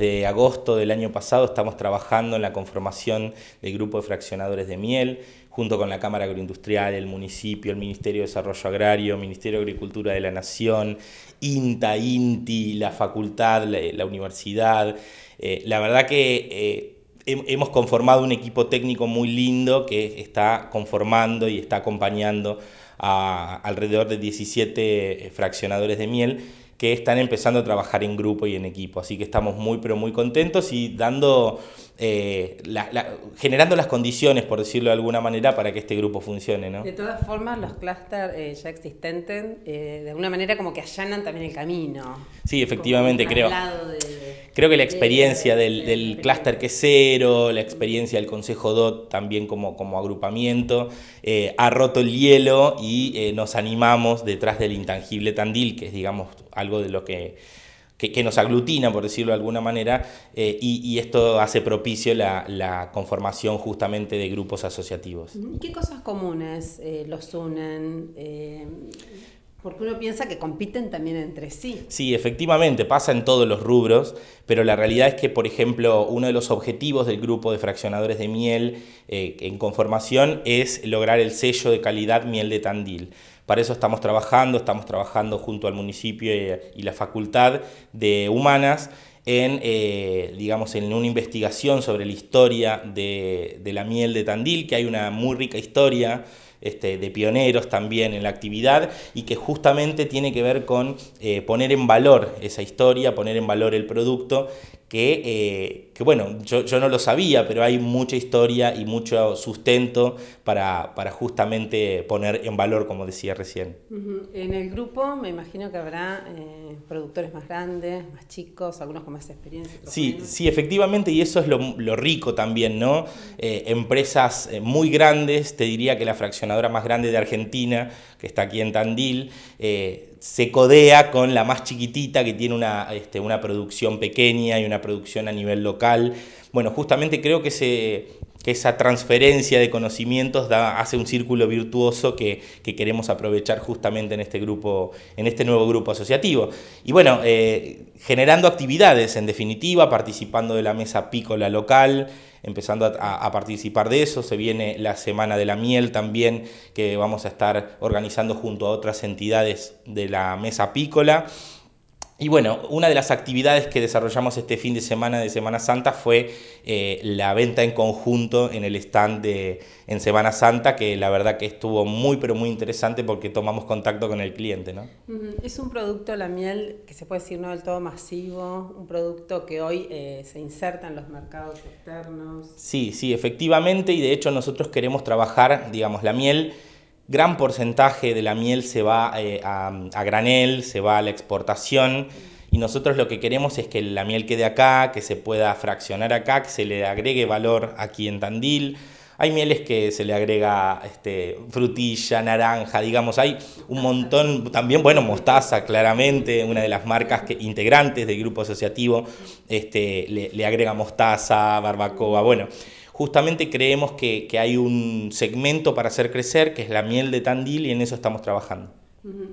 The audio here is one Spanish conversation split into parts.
De agosto del año pasado estamos trabajando en la conformación del grupo de fraccionadores de miel, junto con la Cámara Agroindustrial, el municipio, el Ministerio de Desarrollo Agrario, Ministerio de Agricultura de la Nación, INTA, INTI, la facultad, la, universidad. Eh, la verdad que... Eh, hemos conformado un equipo técnico muy lindo que está conformando y está acompañando a alrededor de 17 eh, fraccionadores de miel que están empezando a trabajar en grupo y en equipo. Así que estamos muy, pero muy contentos y dando, eh, generando las condiciones, por decirlo de alguna manera, para que este grupo funcione. De todas formas, los clústeres eh, ya existentes, eh, de alguna manera, como que allanan también el camino. Sí, efectivamente, creo. creo que la experiencia del, clúster que es cero, la experiencia del Consejo DOT también como, como agrupamiento, ha roto el hielo y nos animamos detrás del intangible Tandil, que es, digamos, algo de lo que, nos aglutina, por decirlo de alguna manera, eh, y, esto hace propicio la, conformación justamente de grupos asociativos. qué cosas comunes eh, los unen? Eh, porque uno piensa que compiten también entre sí. Sí, efectivamente, pasa en todos los rubros, pero la realidad es que, por ejemplo, uno de los objetivos del grupo de fraccionadores de miel eh, en conformación es lograr el sello de calidad miel de Tandil. Para eso estamos trabajando, estamos trabajando junto al municipio eh, y, la Facultad de Humanas en, eh, digamos, en una investigación sobre la historia de la miel de Tandil, que hay una muy rica historia este, de pioneros también en la actividad y que justamente tiene que ver con eh, poner en valor esa historia, poner en valor el producto eh, que, bueno, yo, no lo sabía, pero hay mucha historia y mucho sustento para, para justamente poner en valor, como decía recién. En el grupo me imagino que habrá eh, productores más grandes, más chicos, algunos con más experiencia. Sí, sí, efectivamente, y eso es lo, rico también, ¿no? Eh, empresas muy grandes, te diría que la fraccionadora más grande de Argentina, que está aquí en Tandil, se codea con la más chiquitita que tiene una, este, una producción pequeña y una producción a nivel local. Bueno, justamente creo que se que esa transferencia de conocimientos hace un círculo virtuoso que, queremos aprovechar justamente en este grupo, en este nuevo grupo asociativo. Y bueno, eh, generando actividades en definitiva, participando de la mesa pícola local, empezando a, a, participar de eso. Se viene la Semana de la Miel también, que vamos a estar organizando junto a otras entidades de la mesa pícola. Y bueno, una de las actividades que desarrollamos este fin de semana de Semana Santa fue eh, la venta en conjunto en el stand de, en Semana Santa, que la verdad que estuvo muy pero muy interesante porque tomamos contacto con el cliente. Es un producto, la miel, que se puede decir no del todo masivo, un producto que hoy eh, se inserta en los mercados externos. Sí, sí, efectivamente, y de hecho nosotros queremos trabajar, digamos, la miel gran porcentaje de la miel se va eh, a, granel, se va a la exportación y nosotros lo que queremos es que la miel quede acá, que se pueda fraccionar acá, que se le agregue valor aquí en Tandil. Hay mieles que se le agrega este, frutilla, naranja, digamos, hay un montón, también, bueno, mostaza, claramente, una de las marcas integrantes del grupo asociativo, este, le, le agrega mostaza, barbacoa, bueno justamente creemos que, hay un segmento para hacer crecer, que es la miel de Tandil, y en eso estamos trabajando.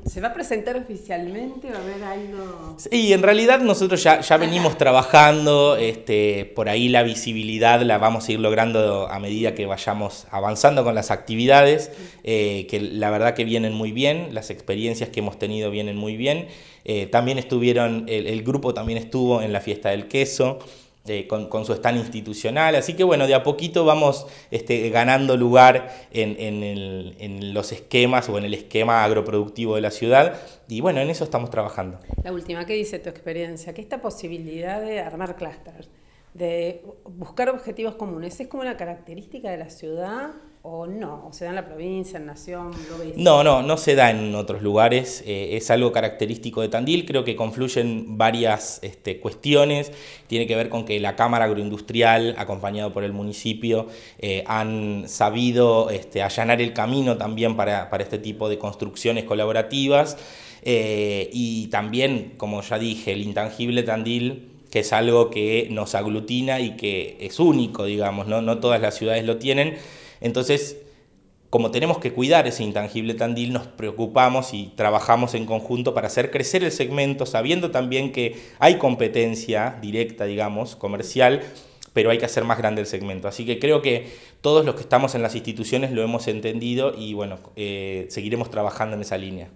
¿Se va a presentar oficialmente? ¿Va a haber algo...? Sí, en realidad nosotros ya, venimos trabajando, este, por ahí la visibilidad la vamos a ir logrando a medida que vayamos avanzando con las actividades, eh, que la verdad que vienen muy bien, las experiencias que hemos tenido vienen muy bien. Eh, también estuvieron, el grupo también estuvo en la fiesta del queso, eh, con, su stand institucional. Así que bueno, de a poquito vamos este, ganando lugar en, los esquemas o en el esquema agroproductivo de la ciudad. Y bueno, en eso estamos trabajando. La última, ¿qué dice tu experiencia? Que esta posibilidad de armar clúster, de buscar objetivos comunes, ¿es como la característica de la ciudad? ¿O no? ¿O se da en la provincia, en Nación? No, no, no se da en otros lugares. Eh, es algo característico de Tandil. Creo que confluyen varias este, cuestiones. Tiene que ver con que la Cámara Agroindustrial, acompañado por el municipio, eh, han sabido este, allanar el camino también para, este tipo de construcciones colaborativas. Eh, y también, como ya dije, el intangible Tandil que es algo que nos aglutina y que es único, digamos, no todas las ciudades lo tienen, entonces, como tenemos que cuidar ese intangible Tandil, nos preocupamos y trabajamos en conjunto para hacer crecer el segmento, sabiendo también que hay competencia directa, digamos, comercial, pero hay que hacer más grande el segmento. Así que creo que todos los que estamos en las instituciones lo hemos entendido y bueno, eh, seguiremos trabajando en esa línea.